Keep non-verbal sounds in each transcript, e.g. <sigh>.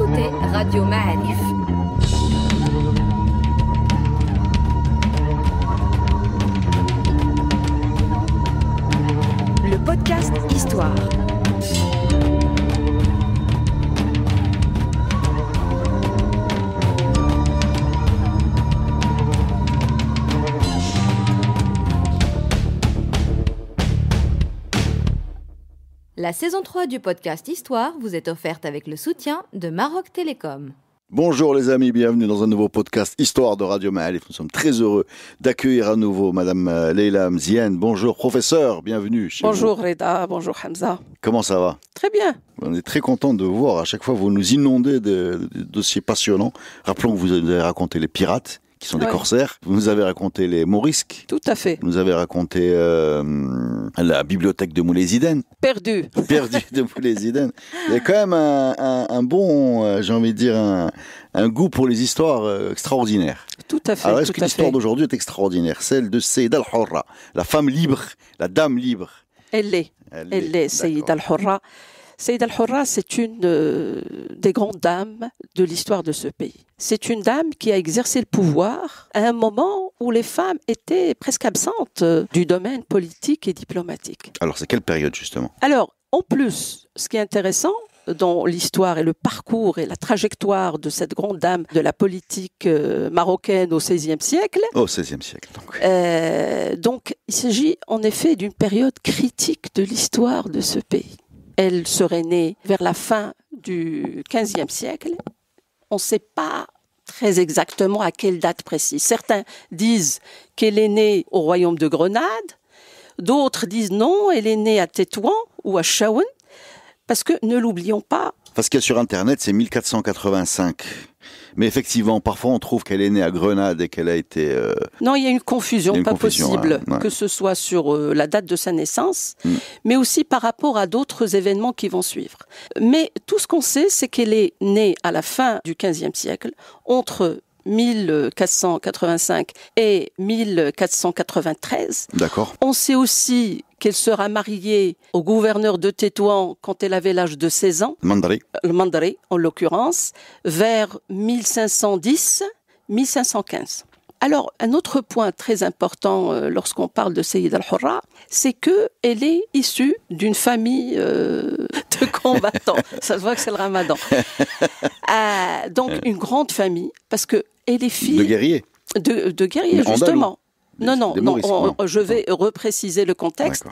écoutez Radio Ma'arif. La saison 3 du podcast Histoire vous est offerte avec le soutien de Maroc Télécom. Bonjour les amis, bienvenue dans un nouveau podcast Histoire de Radio Maalif. Nous sommes très heureux d'accueillir à nouveau Madame euh, Leila Mzien. Bonjour professeur, bienvenue Bonjour Reda, bonjour Hamza. Comment ça va Très bien. On est très content de vous voir. À chaque fois, vous nous inondez de, de dossiers passionnants. Rappelons que vous avez raconté les pirates qui sont des corsaires. Vous nous avez raconté les Morisques. Tout à fait. Vous nous avez raconté euh, la bibliothèque de Mouléziden. Perdu. Perdue de Mouléziden. Il y a quand même un, bon, euh, j'ai envie de dire, un, goût pour les histoires euh, extraordinaires. Tout à fait. Alors est-ce que l'histoire d'aujourd'hui est extraordinaire Celle de Seyd al hurra la femme libre, la dame libre. Elle l'est. Elle l'est, Seyd al hurra Saïd al-Hurra, c'est une euh, des grandes dames de l'histoire de ce pays. C'est une dame qui a exercé le pouvoir à un moment où les femmes étaient presque absentes euh, du domaine politique et diplomatique. Alors, c'est quelle période justement Alors, en plus, ce qui est intéressant, dans l'histoire et le parcours et la trajectoire de cette grande dame de la politique euh, marocaine au XVIe siècle. Au XVIe siècle, donc. donc, il s'agit en effet d'une période critique de l'histoire de ce pays elle serait née vers la fin du XVe siècle. On ne sait pas très exactement à quelle date précise. Certains disent qu'elle est née au royaume de Grenade, d'autres disent non, elle est née à Tétouan ou à Chaouen, parce que ne l'oublions pas. Parce qu'il y a sur Internet, c'est 1485. Mais effectivement, parfois on trouve qu'elle est née à Grenade et qu'elle a été. Euh, non, il y a une confusion, pas possible, que ce soit sur euh, la date de sa naissance, mm. mais aussi par rapport à d'autres événements qui vont suivre. Mais tout ce qu'on sait, c'est qu'elle est née à la fin du XVe siècle, entre 1485 et 1493. D'accord. On sait aussi qu'elle sera mariée au gouverneur de Tétouan quand elle avait l'âge de 16 ans. Le euh, Mandri, en l'occurrence, vers 1510, 1515. Alors, un autre point très important euh, lorsqu'on parle de Sayyid al-Hurra, c'est qu'elle est issue d'une famille euh, <laughs> de combattants. Ça se voit que c'est le ramadan. <laughs> donc, une grande famille, parce qu'elle est fille. De guerriers. de guerriers, justement non, non, non, je vais repréciser le contexte.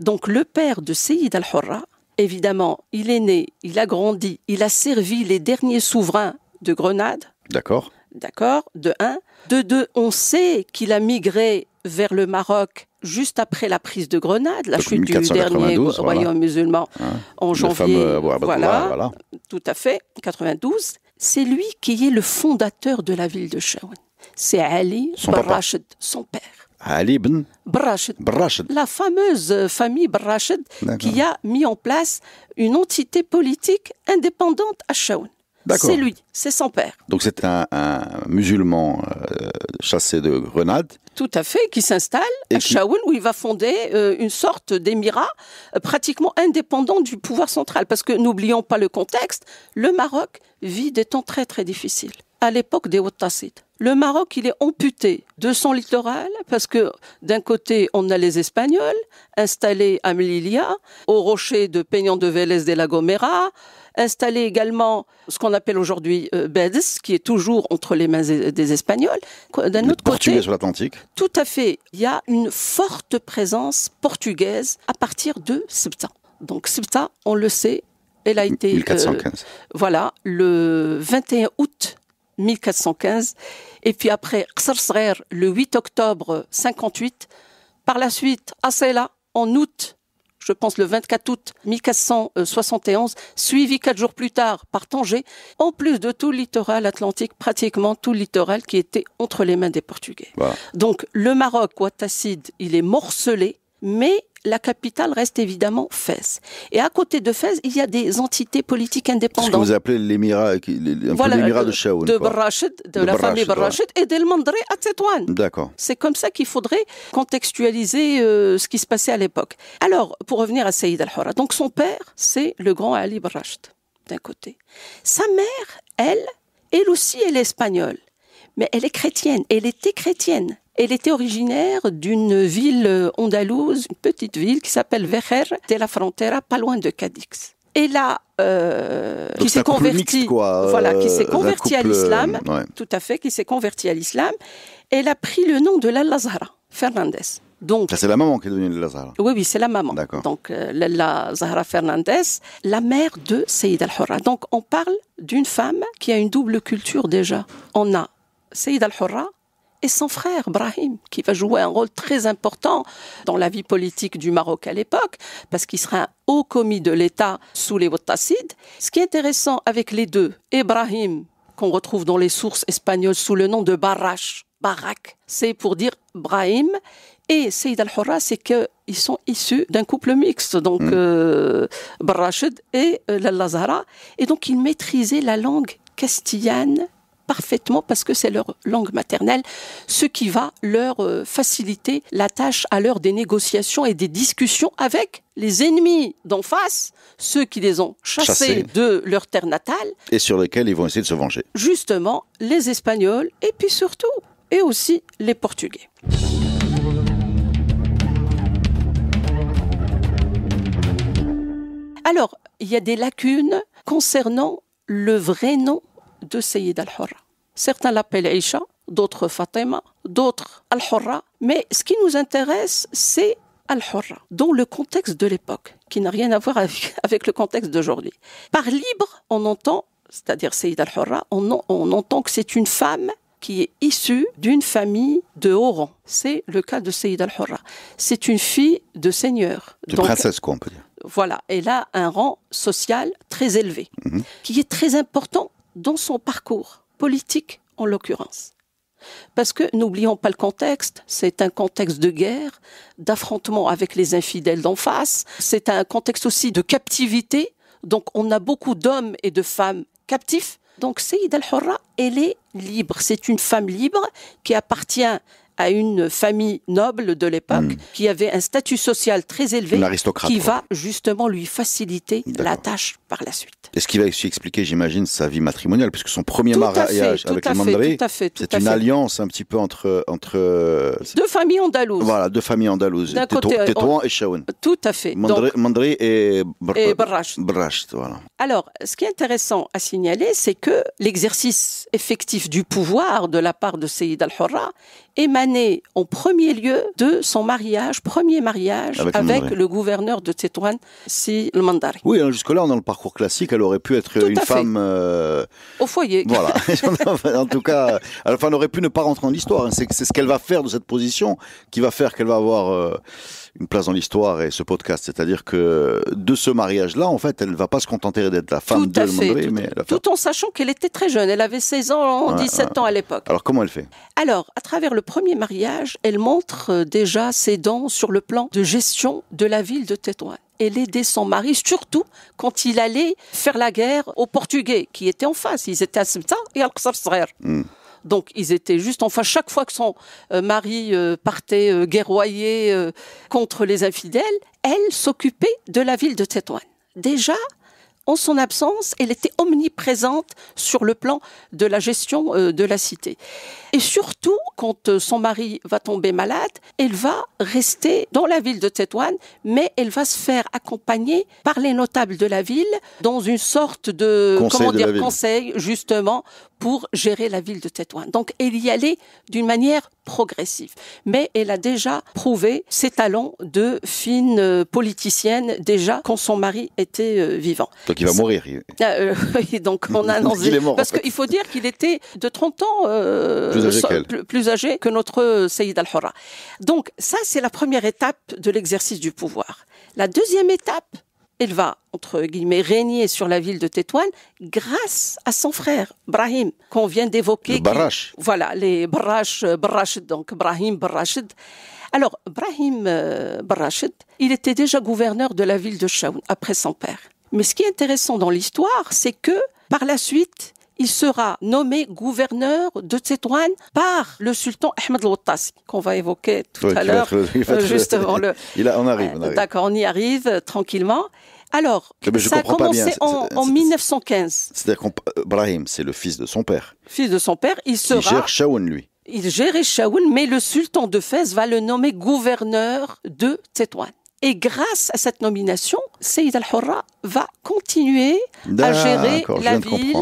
Donc le père de Seyyid al-Hurra, évidemment, il est né, il a grandi, il a servi les derniers souverains de Grenade. D'accord. D'accord, de 1. De 2, on sait qu'il a migré vers le Maroc juste après la prise de Grenade, la chute du dernier royaume musulman hein. en janvier. Fameux, voilà, voilà, tout à fait, 92 c'est lui qui est le fondateur de la ville de Chaouen. C'est Ali son son père. Ali ibn La fameuse famille Brashid qui a mis en place une entité politique indépendante à shaun C'est lui, c'est son père. Donc c'est un, musulman euh, chassé de Grenade tout à fait, qui s'installe à Shaoul, où il va fonder euh, une sorte d'émirat euh, pratiquement indépendant du pouvoir central. Parce que n'oublions pas le contexte, le Maroc vit des temps très très difficiles à l'époque des tacites Le Maroc, il est amputé de son littoral parce que d'un côté, on a les Espagnols installés à Melilla, au rocher de Peñón de Vélez de la Gomera, installé également ce qu'on appelle aujourd'hui euh, BEDS, qui est toujours entre les mains des Espagnols. D'un autre côté, sur l'Atlantique. Tout à fait. Il y a une forte présence portugaise à partir de Ceuta. Donc Ceuta, on le sait, elle a été euh, voilà, le 21 août 1415 et puis après Xerxer, le 8 octobre 58. Par la suite, Asela en août je pense le 24 août 1471, suivi quatre jours plus tard par Tanger, en plus de tout le littoral atlantique, pratiquement tout le littoral qui était entre les mains des Portugais. Donc le Maroc, Ouattacide, il est morcelé, mais la capitale reste évidemment Fès. Et à côté de Fès, il y a des entités politiques indépendantes. Ce que vous appelez euh, l'émirat, de, de De, la famille Brachet et d'El Mandré à Tetouan. D'accord. C'est comme ça qu'il faudrait contextualiser euh, ce qui se passait à l'époque. Alors, pour revenir à Saïd al-Hora, donc son père, c'est le grand Ali Brachet, d'un côté. Sa mère, elle, elle aussi, elle est espagnole. Mais elle est chrétienne, elle était chrétienne. Elle était originaire d'une ville andalouse, une petite ville qui s'appelle Vejer de la Frontera, pas loin de Cadix. Et là, euh, qui s'est converti, euh, voilà, qui s'est converti à euh, l'islam, tout à fait, qui s'est converti à l'islam, elle a pris le nom de la Zahra Fernandez. Donc, c'est la maman qui est devenue Lalla Zahra. Oui, oui, c'est la maman. Donc, euh, Zahra Fernandez, la mère de Seyd al-Hurra. Donc, on parle d'une femme qui a une double culture déjà. On a Seyd al-Hurra, et son frère Brahim, qui va jouer un rôle très important dans la vie politique du Maroc à l'époque, parce qu'il sera un haut commis de l'État sous les Wattasides. Ce qui est intéressant avec les deux, Ibrahim, qu'on retrouve dans les sources espagnoles sous le nom de Barrache, Barak, c'est pour dire Brahim, et Seyd al-Hurra, c'est qu'ils sont issus d'un couple mixte, donc mmh. et euh, la et donc ils maîtrisaient la langue castillane parfaitement parce que c'est leur langue maternelle, ce qui va leur euh, faciliter la tâche à l'heure des négociations et des discussions avec les ennemis d'en face, ceux qui les ont chassés de leur terre natale. Et sur lesquels ils vont essayer de se venger. Justement, les Espagnols et puis surtout, et aussi les Portugais. Alors, il y a des lacunes concernant le vrai nom de Sayyid al-Hurra. Certains l'appellent Aïcha, d'autres Fatima, d'autres al-Hurra, mais ce qui nous intéresse, c'est al-Hurra, dans le contexte de l'époque, qui n'a rien à voir avec <laughs> le contexte d'aujourd'hui. Par libre, on entend, c'est-à-dire Sayyid al-Hurra, on, entend que c'est une femme qui est issue d'une famille de haut rang. C'est le cas de Sayyid al-Hurra. C'est une fille de seigneur. De princesse, quoi, on peut dire. Voilà, elle a un rang social très élevé, mhm. qui est très important dans son parcours politique en l'occurrence. Parce que n'oublions pas le contexte, c'est un contexte de guerre, d'affrontement avec les infidèles d'en face, c'est un contexte aussi de captivité, donc on a beaucoup d'hommes et de femmes captifs. Donc Saïd al-Hurra, elle est libre, c'est une femme libre qui appartient à une famille noble de l'époque hmm. qui avait un statut social très élevé qui va justement lui faciliter la tâche par la suite. Et ce qui va aussi expliquer, j'imagine, sa vie matrimoniale, puisque son premier mariage avec le c'est une alliance un petit peu entre... entre euh, deux familles andalouses. Voilà, deux familles andalouses. Tétouan et Chaouen. Tout à fait. Mandri et, Brasht. Alors, ce qui est intéressant à signaler, c'est que l'exercice effectif du pouvoir de la part de Seyyid al-Hurra émane née en premier lieu de son mariage, premier mariage avec, le, gouverneur de Tétouan, Si le Mandari. Oui, hein, jusque-là, dans le parcours classique, elle aurait pu être une femme. Euh, Au foyer. Voilà. <laughs> <laughs> en tout cas, elle aurait pu ne pas rentrer en histoire. Hein. C'est ce qu'elle va faire de cette position qui va faire qu'elle va avoir. Euh, une place dans l'histoire et ce podcast. C'est-à-dire que de ce mariage-là, en fait, elle ne va pas se contenter d'être la femme de tout, mais tout en sachant qu'elle était très jeune. Elle avait 16 ans, 17 ans à l'époque. Alors comment elle fait Alors, à travers le premier mariage, elle montre euh, déjà ses dents sur le plan de gestion de la ville de Tétouan elle aidait son mari, surtout quand il allait faire la guerre aux Portugais qui étaient en face. Ils étaient à Simta et à al donc ils étaient juste, enfin chaque fois que son euh, mari euh, partait euh, guerroyer contre les infidèles, elle s'occupait de la ville de Tétouan. Déjà, en son absence, elle était omniprésente sur le plan de la gestion de la cité. Et surtout, quand son mari va tomber malade, elle va rester dans la ville de Tétouan, mais elle va se faire accompagner par les notables de la ville dans une sorte de conseil justement, pour gérer la ville de Tétouan. Donc elle y allait d'une manière progressive. Mais elle a déjà prouvé ses talents de fine euh, politicienne déjà quand son mari était euh, vivant. Donc il va mourir. Ah, euh, <laughs> donc on a <laughs> parce qu'il faut dire qu'il était de 30 ans plus, âgé que notre Sayyid al-Hurra. Donc ça c'est la première étape de l'exercice du pouvoir. La deuxième étape, elle va, entre guillemets, régner sur la ville de Tétouan grâce à son frère, Brahim, qu'on vient d'évoquer. voilà, les braches. Euh, Barrachid, donc Brahim Brachid. Alors, Brahim euh, il était déjà gouverneur de la ville de Shaun après son père. Mais ce qui est intéressant dans l'histoire, c'est que par la suite, il sera nommé gouverneur de Tétouan par le sultan Ahmed al qu'on va évoquer tout à l'heure. Euh, <laughs> il on euh, arrive. D'accord, on y arrive euh, tranquillement. Alors, ça a commencé en, 1915. C'est-à-dire qu'Ibrahim, c'est le fils de son père. Fils de son père, il sera. Il gère Shaoun, lui il gère Shaoun, mais le sultan de Fès va le nommer gouverneur de Tétouan. Et grâce à cette nomination, Seyd Al-Hurra va continuer à gérer la ville.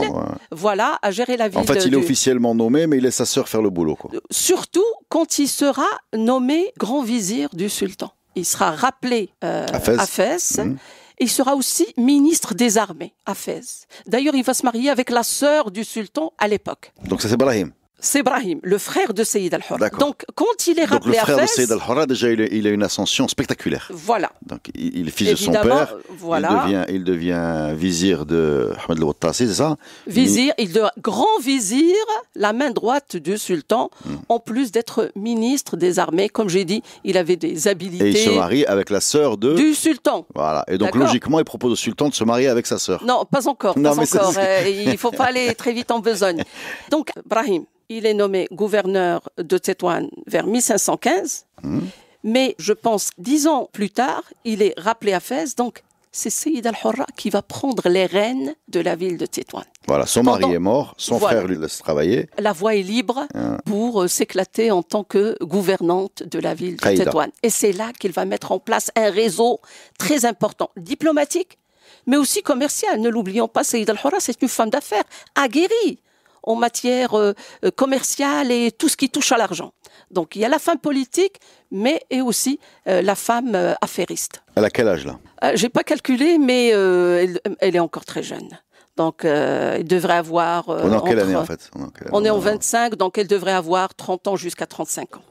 Voilà, à gérer la ville. En fait, il est officiellement nommé, mais il laisse sa sœur faire le boulot. Euh, surtout quand il sera nommé grand vizir du sultan. Il sera rappelé euh, à Fès. Mhm. Il sera aussi ministre des armées à Fès. D'ailleurs, il va se marier avec la sœur du sultan à l'époque. Donc, ça, c'est Brahim c'est Ibrahim, le frère de Sayyid al-Hurra. Donc, quand il est rappelé Donc, le frère de Sayyid al-Hurra, déjà, il a, une ascension spectaculaire. Voilà. Donc, il est fils de son père. Voilà. Il devient, vizir de Ahmed al-Wattasi, c'est ça Vizir, il devient grand vizir, la main droite du sultan, hmm. en plus d'être ministre des armées. Comme j'ai dit, il avait des habilités. Et il se marie avec la sœur de... Du sultan. Voilà. Et donc, logiquement, il propose au sultan de se marier avec sa sœur. Non, pas encore. Non, mais encore. Euh, il ne faut pas aller très vite en besogne. <laughs> Donc, Ibrahim, il est nommé gouverneur de Tétouan vers 1515. Hmm. Mais je pense, dix ans plus tard, il est rappelé à Fès. Donc, c'est Seyyid al-Hurra qui va prendre les rênes de la ville de Tétouan. Voilà, son mari est mort, son frère lui laisse travailler. La voie est libre ah. pour euh, s'éclater en tant que gouvernante de la ville de Tétouan. Et c'est là qu'il va mettre en place un réseau très important, diplomatique, mais aussi commercial. Ne l'oublions pas, Seyyid al-Hurra, c'est une femme d'affaires aguerrie en matière euh, euh, commerciale et tout ce qui touche à l'argent. Donc il y a la femme politique, mais et aussi euh, la femme affairiste. Elle a quel âge là Je J'ai pas calculé, mais elle, est encore très jeune. Donc elle devrait avoir. on est en quelle année en fait On, est en, 25, donc elle devrait avoir 30 ans jusqu'à 35 ans.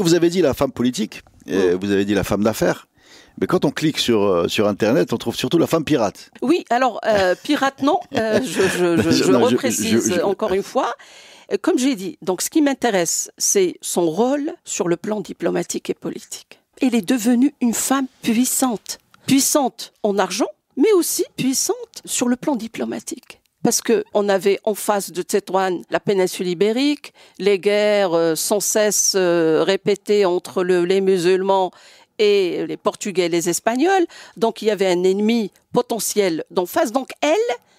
Vous avez dit la femme politique, vous avez dit la femme d'affaires. Mais quand on clique sur, euh, sur Internet, on trouve surtout la femme pirate. Oui, alors, euh, pirate, non, euh, je, <laughs> je, je, encore une fois. Comme j'ai dit, donc ce qui m'intéresse, c'est son rôle sur le plan diplomatique et politique. Elle est devenue une femme puissante. Puissante en argent, mais aussi puissante sur le plan diplomatique parce que on avait en face de Tétouan la péninsule ibérique, les guerres sans cesse répétées entre le, les musulmans et les Portugais les Espagnols. Donc il y avait un ennemi potentiel d'en face. Donc elle,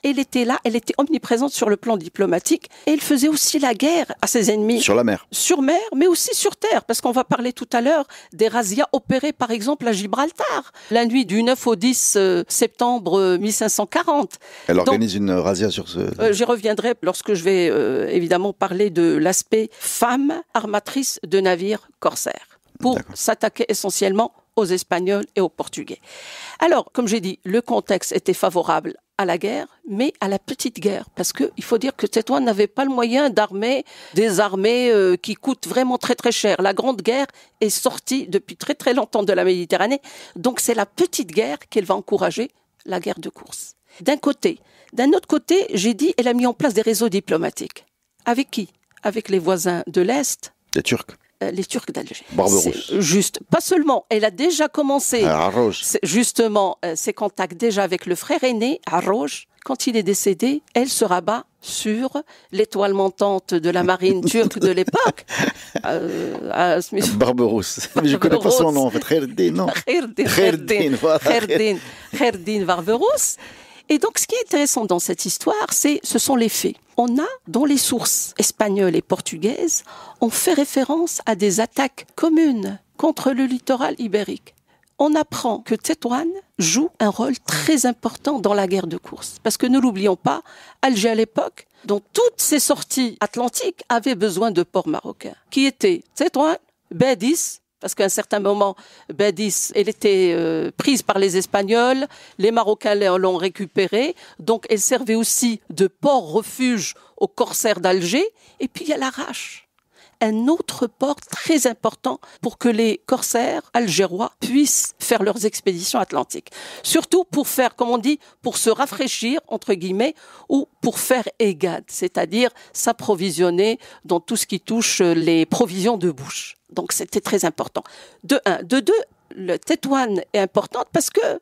elle était là, elle était omniprésente sur le plan diplomatique et elle faisait aussi la guerre à ses ennemis. Sur la mer. Sur mer, mais aussi sur terre, parce qu'on va parler tout à l'heure des razzias opérées par exemple à Gibraltar, la nuit du 9 au 10 euh, septembre 1540. Euh, elle organise une razzia sur ce... Euh, j'y reviendrai lorsque je vais évidemment parler de l'aspect femme armatrice de navires corsaires pour s'attaquer essentiellement aux Espagnols et aux Portugais. Alors, comme j'ai dit, le contexte était favorable à la guerre, mais à la petite guerre, parce que il faut dire que Tétouan n'avait pas le moyen d'armer des armées euh, qui coûtent vraiment très très cher. La Grande Guerre est sortie depuis très très longtemps de la Méditerranée, donc c'est la petite guerre qu'elle va encourager, la guerre de course. D'un côté. D'un autre côté, j'ai dit, elle a mis en place des réseaux diplomatiques. Avec qui Avec les voisins de l'Est. Les Turcs. Euh, les Turcs d'Alger. Barberousse. Juste, pas seulement, elle a déjà commencé ah, justement euh, ses contacts déjà avec le frère aîné, Arroge. Quand il est décédé, elle se rabat sur l'étoile montante de la marine turque de l'époque. <laughs> Euh, Barberousse. je ne connais pas son nom en fait. Kherdin, non Kherdin. Kherdin. Kherdin. Barberousse. Et donc, ce qui est intéressant dans cette histoire, c'est, ce sont les faits. On a, dans les sources espagnoles et portugaises, on fait référence à des attaques communes contre le littoral ibérique. On apprend que Tétouan joue un rôle très important dans la guerre de course. Parce que ne l'oublions pas, Alger à l'époque, dont toutes ses sorties atlantiques, avaient besoin de ports marocains, qui étaient Tétouan, Bédis, parce qu'à un certain moment, Badis, elle était euh, prise par les Espagnols, les Marocains l'ont récupérée, donc elle servait aussi de port refuge aux corsaires d'Alger, et puis a l'arrache un autre port très important pour que les corsaires algérois puissent faire leurs expéditions atlantiques. Surtout pour faire, comme on dit, pour se rafraîchir, entre guillemets, ou pour faire égade, c'est-à-dire s'approvisionner dans tout ce qui touche euh, les provisions de bouche. Donc c'était très important. De un. De deux, le Tétouane est importante parce que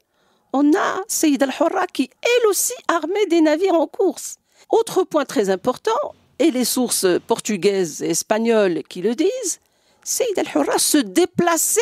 on a Seyd al-Hurra qui, elle aussi, armait des navires en course. Autre point très important, et les sources portugaises et espagnoles qui le disent, Seyd al-Hurra se déplaçait.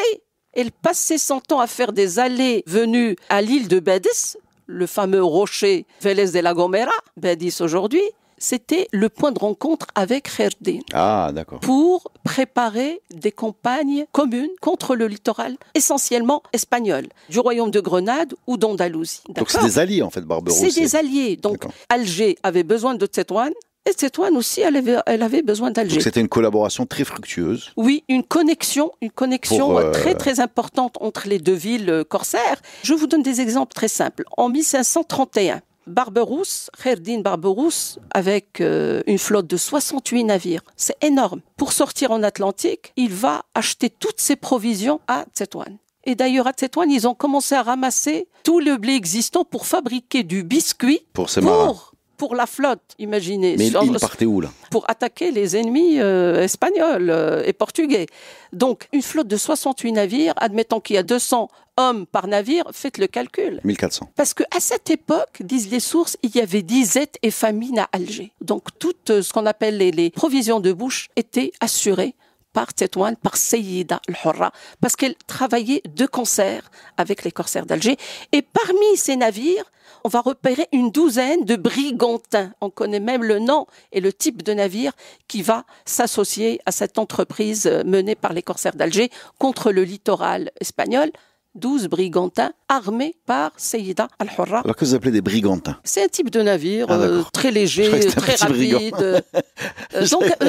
Elle passait son temps à faire des allées-venues à l'île de Bédis, le fameux rocher Vélez de la Gomera, Bédis aujourd'hui. C'était le point de rencontre avec Herdin. Ah, d'accord. Pour préparer des campagnes communes contre le littoral, essentiellement espagnol, du royaume de Grenade ou d'Andalousie. Donc c'est des alliés en fait, Barberousse. C'est des alliés. Donc Alger avait besoin de Tétouan, et Tsetouane aussi, elle avait, elle avait besoin d'Alger. C'était une collaboration très fructueuse. Oui, une connexion, une connexion euh, très très importante entre les deux villes euh, corsaires. Je vous donne des exemples très simples. En 1531, Barberousse, Kherdin Barberousse, avec euh, une flotte de 68 navires. C'est énorme. Pour sortir en Atlantique, il va acheter toutes ses provisions à Tsetouane. Et d'ailleurs, à Tsetouane, ils ont commencé à ramasser tout le blé existant pour fabriquer du biscuit pour, ses marins pour la flotte, imaginez. Mais ils partaient où là Pour attaquer les ennemis euh, espagnols euh, et portugais. Donc une flotte de 68 navires, admettons qu'il y a 200 hommes par navire, faites le calcul. 1400. Parce qu'à cette époque, disent les sources, il y avait disette et famine à Alger. Donc tout euh, ce qu'on appelle les, les provisions de bouche étaient assurées par Tétouane, par Seyida Al-Horra, parce qu'elle travaillait de concert avec les corsaires d'Alger. Et parmi ces navires, on va repérer une douzaine de brigantins. On connaît même le nom et le type de navire qui va s'associer à cette entreprise euh, menée par les corsaires d'Alger contre le littoral espagnol. 12 brigantins armés par Seyida Al-Hurra. Alors que vous appelez des brigantins C'est un type de navire ah, euh, très léger, très rapide. Euh, <laughs> euh,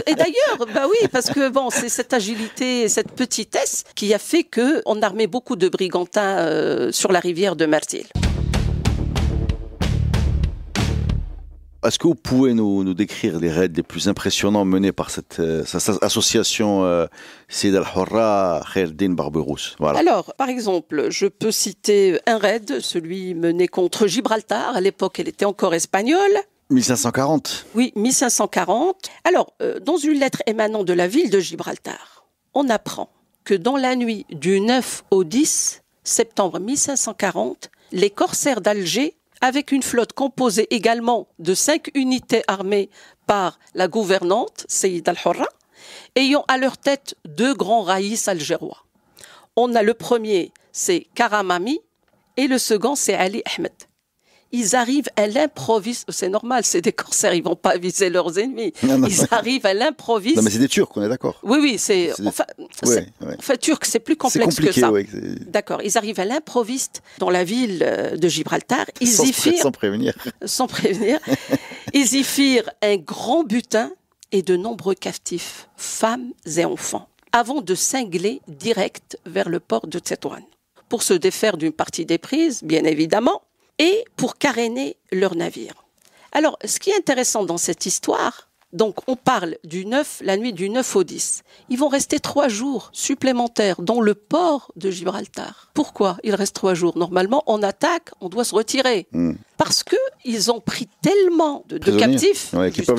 et d'ailleurs, bah oui, parce que bon, c'est cette agilité, et cette petitesse qui a fait qu'on on armait beaucoup de brigantins sur la rivière de Martil. Est-ce que vous pouvez nous, décrire les raids les plus impressionnants menés par cette, euh, association euh, Sid al-Hurra Barberousse voilà. Alors, par exemple, je peux citer un raid, celui mené contre Gibraltar. À l'époque, elle était encore espagnole. 1540 Oui, 1540. Alors, euh, dans une lettre émanant de la ville de Gibraltar, on apprend que dans la nuit du 9 au 10 septembre 1540, les corsaires d'Alger avec une flotte composée également de cinq unités armées par la gouvernante, Seyd al-Hurra, ayant à leur tête deux grands raïs algérois. On a le premier, c'est Karamami, et le second, c'est Ali Ahmed ils arrivent à l'improviste. C'est normal, c'est des corsaires, ils vont pas viser leurs ennemis. ils arrivent à l'improviste. Non, mais c'est des Turcs, on est d'accord. Oui, oui, c'est. Enfin, Turc, c'est plus complexe que ça. d'accord, ils arrivent à l'improviste dans la ville euh, de Gibraltar. Ils y firent. Sans prévenir. <laughs> Sans prévenir. <laughs> ils y firent un grand butin et de nombreux captifs, femmes et enfants, avant de cingler direct vers le port de Tétouan. Pour se défaire d'une partie des prises, bien évidemment, et pour caréner leur navire. Alors, ce qui est intéressant dans cette histoire, donc on parle du 9, la nuit du 9 au 10. Ils vont rester trois jours supplémentaires dans le port de Gibraltar. Pourquoi ils restent trois jours Normalement, on attaque, on doit se retirer. Hmm. Parce que ils ont pris tellement de, captifs qui, peuvent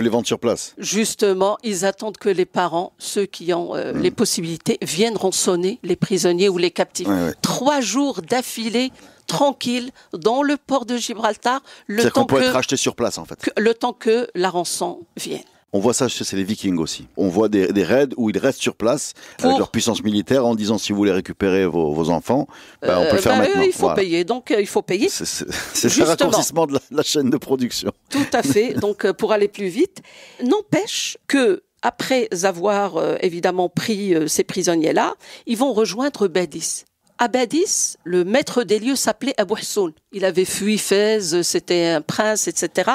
les vendre sur, place. Justement, ils attendent que les parents, ceux qui ont euh, hmm. les possibilités, viennent rançonner les prisonniers ou les captifs. Trois jours d'affilée tranquille dans le port de Gibraltar le temps qu'on peut que, être sur place en fait. le temps que la rançon vienne. On voit ça chez les Vikings aussi. On voit des, raids où ils restent sur place avec leur puissance militaire en disant si vous voulez récupérer vos, enfants, bah, on peut le euh, faire bah, maintenant. Il faut payer, donc euh, il faut payer. C'est le raccourcissement de la, chaîne de production. Tout à fait. <laughs> donc euh, pour aller plus vite, n'empêche que après avoir évidemment pris ces prisonniers-là, ils vont rejoindre Bédis. Abadis, le maître des lieux, s'appelait Abou Hassoun. Il avait fui Fès, c'était un prince, etc.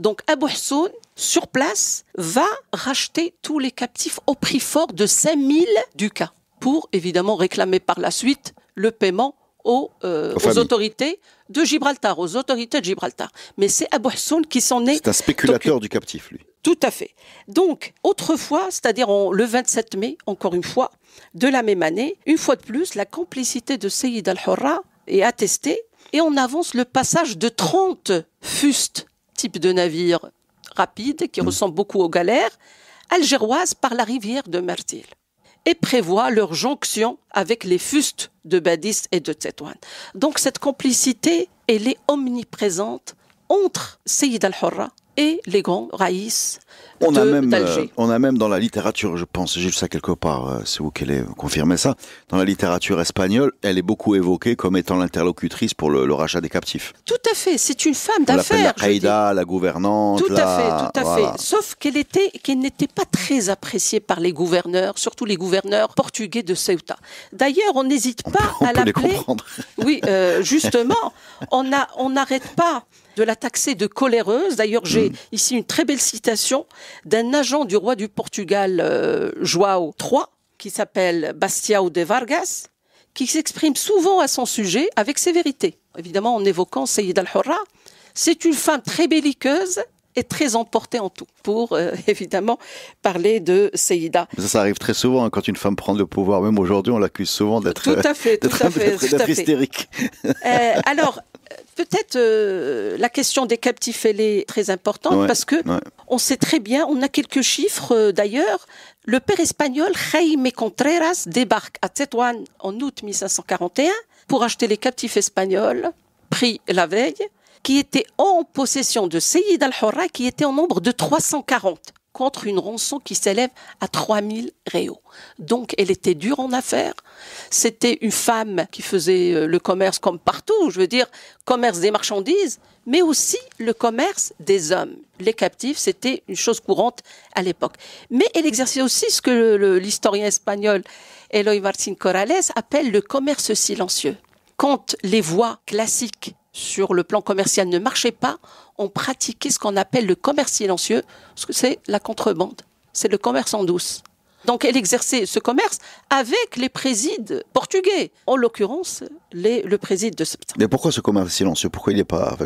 Donc Abou Hassoun, sur place, va racheter tous les captifs au prix fort de 5000 ducats pour évidemment réclamer par la suite le paiement aux, euh, autorités de Gibraltar, aux autorités de Gibraltar. Mais c'est Abou Hassoun qui s'en est... C'est un spéculateur du captif, lui. Tout à fait. Donc, autrefois, c'est-à-dire le 27 mai, encore une fois, de la même année, une fois de plus, la complicité de Seyyid al-Hurra est attestée et on avance le passage de 30 fustes, type de navire rapide qui mm. ressemble beaucoup aux galères, algéroises par la rivière de Mertil et prévoit leur jonction avec les fustes de Badis et de Tétouan. Donc cette complicité, elle est omniprésente entre Seyyid al-Hurra et les grands raïs on a même, euh, On a même dans la littérature, je pense, j'ai vu ça quelque part, euh, c'est vous qui allez confirmer ça, dans la littérature espagnole, elle est beaucoup évoquée comme étant l'interlocutrice pour le, rachat des captifs. Tout à fait, c'est une femme d'affaires. La gouvernance la gouvernante. Tout à fait, tout à fait. Sauf qu'elle était, qu'elle n'était pas très appréciée par les gouverneurs, surtout les gouverneurs portugais de Ceuta. D'ailleurs, on n'hésite pas à on à l'appeler. <laughs> Oui, euh, justement, on n'arrête pas de la taxer de coléreuse. D'ailleurs, j'ai mm. ici une très belle citation d'un agent du roi du Portugal, euh, João III, qui s'appelle Bastião de Vargas, qui s'exprime souvent à son sujet avec sévérité, évidemment en évoquant Sayyid al-Hurra. C'est une femme très belliqueuse et très emportée en tout, pour euh, <laughs> évidemment parler de Seyida. Ça, ça, arrive très souvent hein, quand une femme prend le pouvoir. Même aujourd'hui, on l'accuse souvent d'être hystérique. Euh, alors, peut-être euh, la question des captifs, elle est très importante parce que on sait très bien, on a quelques chiffres euh, d'ailleurs. Le père espagnol Jaime Contreras débarque à Tétouan en août 1541 pour acheter les captifs espagnols pris la veille, qui étaient en possession de Seyid al hurra qui était en nombre de 340 contre une rançon qui s'élève à 3000 réaux. Donc elle était dure en affaires. C'était une femme qui faisait euh, le commerce comme partout, je veux dire, commerce des marchandises, mais aussi le commerce des hommes. Les captifs, c'était une chose courante à l'époque. Mais elle exerçait aussi ce que l'historien espagnol Eloy Martín Corrales appelle le commerce silencieux. Quand les voies classiques sur le plan commercial ne marchaient pas, ont pratiqué ce qu'on appelle le commerce silencieux, ce que c'est la contrebande, c'est le commerce en douce. Donc elle exerçait ce commerce avec les présides portugais, en l'occurrence les, le président de Septembre. Mais pourquoi ce commerce silencieux Pourquoi il n'est pas...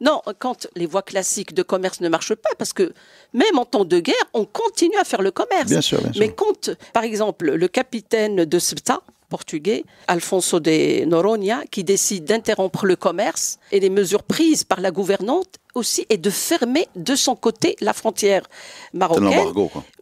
Non, quand les voies classiques de commerce ne marchent pas, parce que même en temps de guerre, on continue à faire le commerce. Bien sûr, Mais quand, par exemple, le capitaine de SPTA portugais, Alfonso de Noronha, qui décide d'interrompre le commerce et les mesures prises par la gouvernante aussi et de fermer de son côté la frontière marocaine,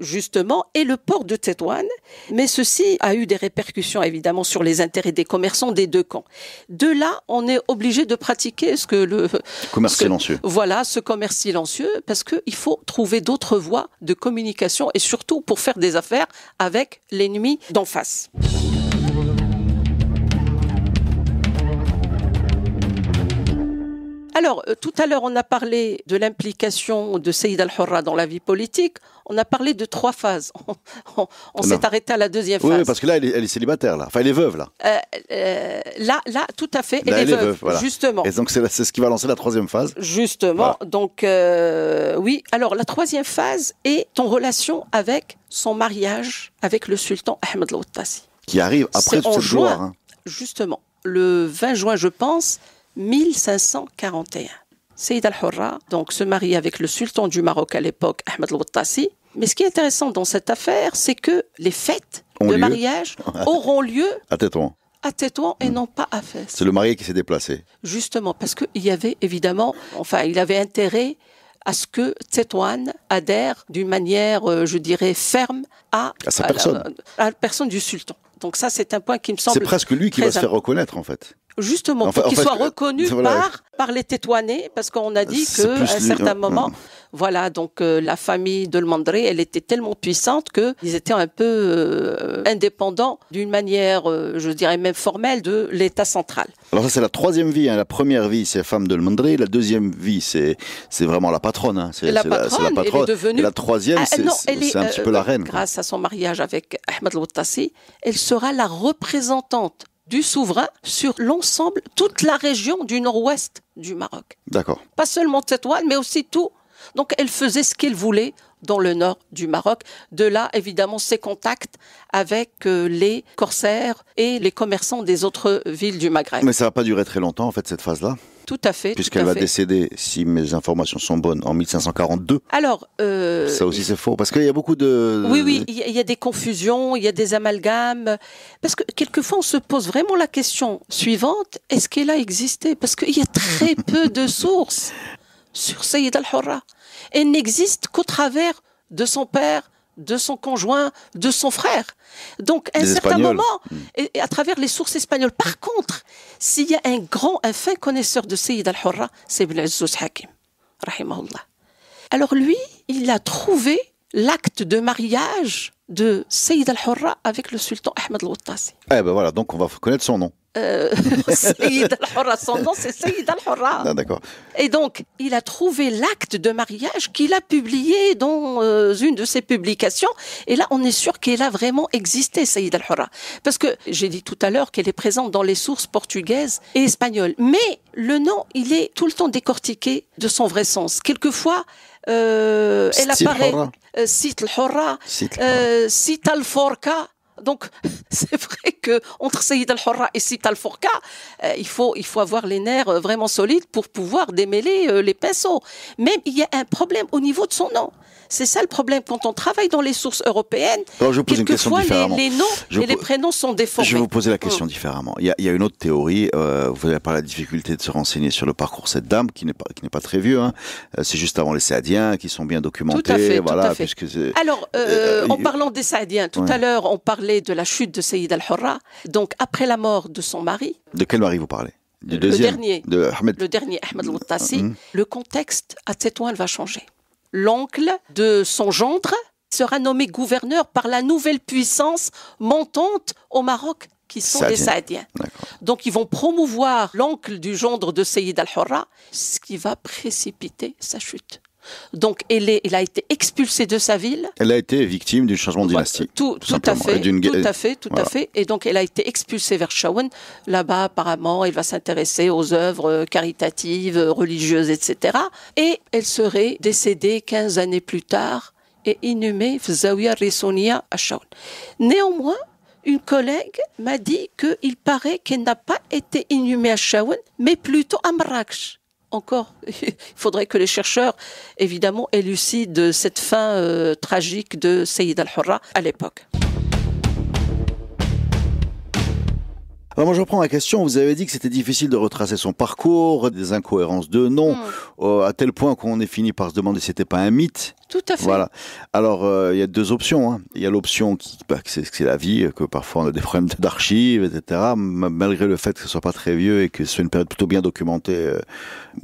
justement, et le port de Tétouan. Mais ceci a eu des répercussions évidemment sur les intérêts des commerçants des deux camps. De là, on est obligé de pratiquer ce que le commerce silencieux. Voilà, ce commerce silencieux, parce qu'il faut trouver d'autres voies de communication et surtout pour faire des affaires avec l'ennemi d'en face. Alors, euh, tout à l'heure, on a parlé de l'implication de Saïd al-Hurra dans la vie politique. On a parlé de trois phases. <laughs> On, s'est arrêté à la deuxième phase. Oui, parce que là, elle est, célibataire, là. Enfin, elle est veuve, là. Euh, euh, là, là, tout à fait. elle, est veuve, justement. Et donc, c'est ce qui va lancer la troisième phase. Justement. Donc, oui. Alors, la troisième phase est ton relation avec son mariage avec le sultan Ahmed al Qui arrive après cette gloire. Hein. Justement. Le 20 juin, je pense, 1541. Seyd al-Hurra donc, se marie avec le sultan du Maroc à l'époque, Ahmed al-Wattassi. Mais ce qui est intéressant dans cette affaire, c'est que les fêtes de mariage <laughs> auront lieu à Tétouan. À Tétouan et mm. non pas à Fès. C'est le marié qui s'est déplacé. Justement, parce qu'il y avait évidemment, enfin, il avait intérêt à ce que Tétouan adhère d'une manière, euh, je dirais, ferme à, la, personne du sultan. Donc ça, c'est un point qui me semble. C'est presque lui qui va se faire reconnaître, en fait justement pour qu'il soit reconnu par par les Tétouanais parce qu'on a dit que à un certain hein, moment hein. voilà donc euh, la famille de Mandré elle était tellement puissante que ils étaient un peu euh, indépendants d'une manière euh, je dirais même formelle de l'État central. Alors ça c'est la troisième vie hein. la première vie c'est femme de Mandré la deuxième vie c'est c'est vraiment la patronne c'est la, patronne, elle devenue... la troisième ah, c'est un petit peu la reine grâce à son mariage avec Ahmed Wattassi, elle sera la représentante du souverain sur l'ensemble, toute la région du nord-ouest du Maroc. D'accord. Pas seulement cette mais aussi tout. Donc elle faisait ce qu'elle voulait dans le nord du Maroc. De là, évidemment, ses contacts avec euh, les corsaires et les commerçants des autres villes du Maghreb. Mais ça va pas duré très longtemps, en fait, cette phase-là tout à fait. Puisqu'elle va décéder, si mes informations sont bonnes, en 1542. Alors. Euh, ça aussi, c'est faux. Parce qu'il y a beaucoup de. Oui, oui, il y, a des confusions, il y a des amalgames. Parce que quelquefois, on se pose vraiment la question suivante est-ce qu'elle a existé Parce qu'il y a très <laughs> peu de sources sur Sayyid al-Hurra. Elle n'existe qu'au travers de son père, de son conjoint, de son frère. Donc, à un certain moment, mm. et, à travers les sources espagnoles. Par contre, s'il y a un grand, un fin connaisseur de Sayyid al-Hurra, c'est Ibn Azouz Hakim, Alors lui, il a trouvé l'acte de mariage de Sayyid al-Hurra avec le sultan Ahmed al-Wattasi. Eh ben voilà, donc on va connaître son nom. Euh, <laughs> Sayyid al-Hurra, son nom c'est Sayyid al-Hurra. d'accord. Et donc, il a trouvé l'acte de mariage qu'il a publié dans euh, une de ses publications. Et là, on est sûr qu'elle a vraiment existé, Sayyid al-Hurra. Parce que j'ai dit tout à l'heure qu'elle est présente dans les sources portugaises et espagnoles. Mais le nom, il est tout le temps décortiqué de son vrai sens. Quelquefois, euh, elle apparaît. Sit al-Hurra, euh, Sit al-Forka donc <laughs> c'est vrai que entre Sayyid al-Hurra et Sit al-Fourka, euh, il, faut, avoir les nerfs euh, vraiment solides pour pouvoir démêler euh, les pinceaux. Même il y a un problème au niveau de son nom. C'est ça le problème. Quand on travaille dans les sources européennes, Alors, Les, noms et les prénoms sont déformés. Je vais vous poser la question hum. différemment. Il y, a, une autre théorie. Euh, vous avez parlé de la difficulté de se renseigner sur le parcours de cette dame, qui n'est pas, pas très vieux. Hein. Euh, c'est juste avant les Saadiens, qui sont bien documentés. voilà, Alors, euh, en parlant des Saadiens, tout à l'heure, on parlait de la chute de Sayyid al-Hurra. Donc, après la mort de son mari. De quel mari vous parlez le dernier, le dernier Ahmed al hum, hum. le contexte à Tétouan va changer l'oncle de son gendre, sera nommé gouverneur par la nouvelle puissance montante au Maroc, qui sont les Saadiens. Donc ils vont promouvoir l'oncle du gendre de Seyyid al-Hurra, ce qui va précipiter sa chute. Donc, elle, a été expulsée de sa ville. Elle a été victime du changement dynastique. Tout, à fait, tout à fait, tout à fait. Et donc, elle a été expulsée vers Shawen. Là-bas, apparemment, elle va s'intéresser aux œuvres euh, caritatives, euh, religieuses, etc. Et elle serait décédée 15 années plus tard et inhumée Fzawiya à Shawen. Néanmoins, une collègue m'a dit qu'il paraît qu'elle n'a pas été inhumée à Shawen, mais plutôt à Marrakech encore. <laughs> Il faudrait que les chercheurs, évidemment, élucident cette fin euh, tragique de Sayyid al-Hurra à l'époque. moi je reprends la question, vous avez dit que c'était difficile de retracer son parcours, des incohérences de nom, hmm. euh, à tel point qu'on est fini par se demander si c'était pas un mythe. Tout à fait. Voilà. Alors, euh, il y a deux options. Hein. Il y a l'option qui, bah, c'est, la vie, que parfois on a des problèmes d'archives, etc. Malgré le fait que ce soit pas très vieux et que ce soit une période plutôt bien documentée. Euh.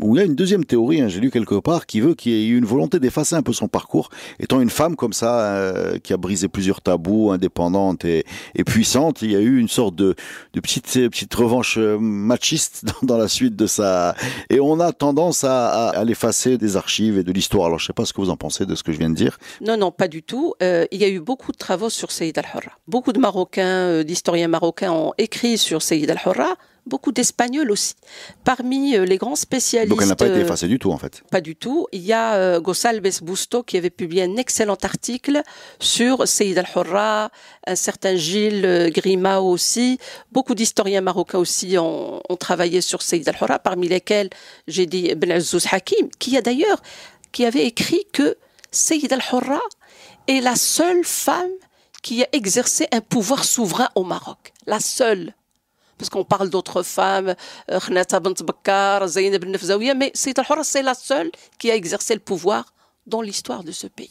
ou il y a une deuxième théorie, hein, j'ai lu quelque part, qui veut qu'il y ait une volonté d'effacer un peu son parcours. Étant une femme comme ça, euh, qui a brisé plusieurs tabous, indépendante et, puissante, il y a eu une sorte de, petite, revanche machiste dans, la suite de ça. Et on a tendance à, l'effacer des archives et de l'histoire. Alors, je sais pas ce que vous en pensez de ce que je viens de dire Non, non, pas du tout. Euh, il y a eu beaucoup de travaux sur Sayyid al-Hurra. Beaucoup de Marocains, euh, d'historiens marocains ont écrit sur Sayyid al-Hurra beaucoup d'Espagnols aussi. Parmi euh, les grands spécialistes. Donc elle n'a pas été effacée du tout en fait. Pas du tout. Il y a euh, Gosalves Busto qui avait publié un excellent article sur Seyd al-Hurra, un certain Gilles Grimaud aussi. Beaucoup d'historiens marocains aussi ont, travaillé sur Seyd al-Hurra, parmi lesquels j'ai dit Ben Hakim, qui a d'ailleurs qui avait écrit que Sayyid al-Hurra est la seule femme qui a exercé un pouvoir souverain au Maroc. La seule. Parce qu'on parle d'autres femmes, euh, Khnata bint mais Sayyid al-Hurra, c'est la seule qui a exercé le pouvoir dans l'histoire de ce pays.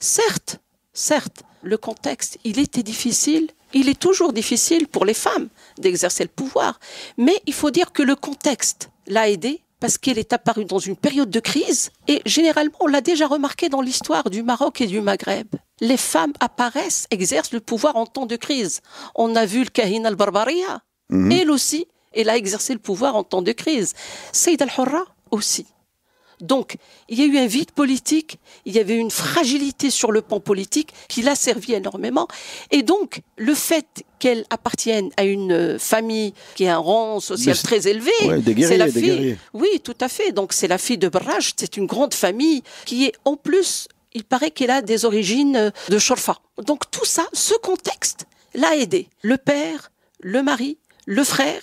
Certes, certes, le contexte, il était difficile, il est toujours difficile pour les femmes d'exercer le pouvoir, mais il faut dire que le contexte l'a aidé parce qu'elle est apparue dans une période de crise et généralement on l'a déjà remarqué dans l'histoire du Maroc et du Maghreb. Les femmes apparaissent, exercent le pouvoir en temps de crise. On a vu le Kahina al-Barbaria. Mhm. Elle aussi, elle a exercé le pouvoir en temps de crise. Saïd al-Hurra aussi. Donc, il y a eu un vide politique, il y avait une fragilité sur le pan politique qui l'a servi énormément. Et donc, le fait qu'elle appartienne à une euh, famille qui a un rang social très élevé, c'est la fille. Oui, tout à fait. Donc, c'est la fille de Braj, c'est une grande famille qui est en plus, il paraît qu'elle a des origines euh, de Chorfa. Donc, tout ça, ce contexte l'a aidé. Le père, le mari, le frère,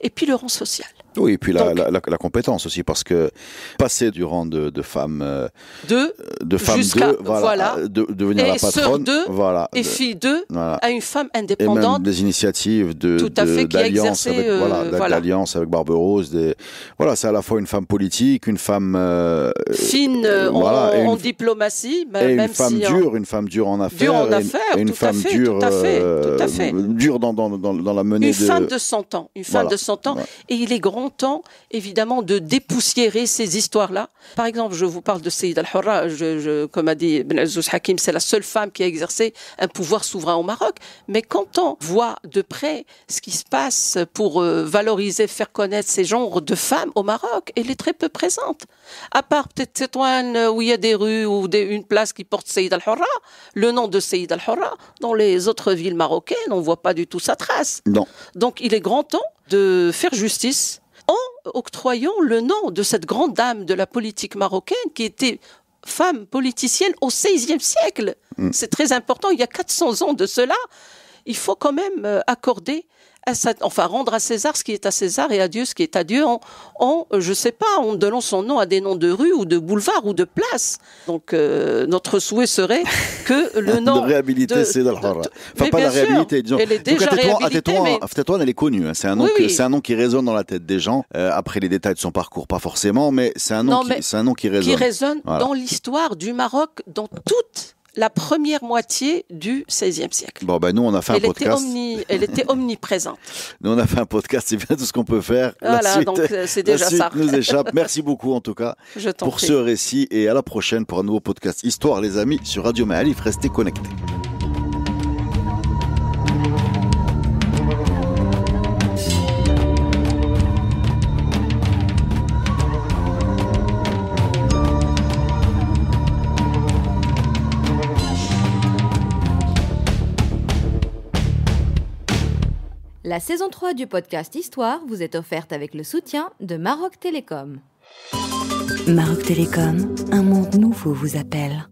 et puis le rang social. Oui, et puis la, compétence aussi, parce que passer du rang de, de femme euh, de, de femme de, voilà, euh, de, devenir la patronne, voilà, et fille de, à une femme indépendante, et même des initiatives de euh, d'alliance avec, Barbe voilà, voilà. des, voilà, c'est à la fois une femme politique, une femme fine en, diplomatie, bah, et même une femme dure, en... une femme dure en affaires, une femme dure, dure dans, dans, dans, la menée, une de 100 ans, une femme de 100 ans, et il est grand temps, évidemment, de dépoussiérer ces histoires-là. Par exemple, je vous parle de Sayyid al-Hurra, comme a dit Benazouz Hakim, c'est la seule femme qui a exercé un pouvoir souverain au Maroc. Mais quand on voit de près ce qui se passe pour euh, valoriser, faire connaître ces genres de femmes au Maroc, elle est très peu présente. À part peut-être one euh, où il y a des rues ou une place qui porte Sayyid al-Hurra, le nom de Sayyid al-Hurra, dans les autres villes marocaines, on ne voit pas du tout sa trace. Non. Donc il est grand temps de faire justice en octroyant le nom de cette grande dame de la politique marocaine qui était femme politicienne au XVIe siècle. Mm. C'est très important, il y a 400 ans de cela. Il faut quand même euh, accorder enfin rendre à César ce qui est à César et à Dieu ce qui est à Dieu en, euh, je sais pas, en donnant son nom à des noms de rues ou de boulevards ou de places. Donc euh, notre souhait serait <laughs> que le nom de réhabiliter César Enfin pas la sûr, Elle est déjà ah, réhabilité mais... elle est connue, hein. c'est un nom qui résonne dans la tête des gens euh, après les détails de son parcours pas forcément mais c'est un nom qui, résonne. Qui résonne dans l'histoire du Maroc dans toute la première moitié du XVIe siècle. Bon, ben nous, on a fait un podcast. elle était omniprésente. <laughs> nous, on a fait un podcast, c'est bien tout ce qu'on peut faire. Voilà, donc euh, c'est déjà ça. nous <laughs> échappe. Merci beaucoup, en tout cas, pour ce récit et à la prochaine pour un nouveau podcast Histoire, les amis, sur Radio Maalif. Restez connectés. La saison 3 du podcast Histoire vous est offerte avec le soutien de Maroc Télécom. Maroc Télécom, un monde nouveau vous appelle.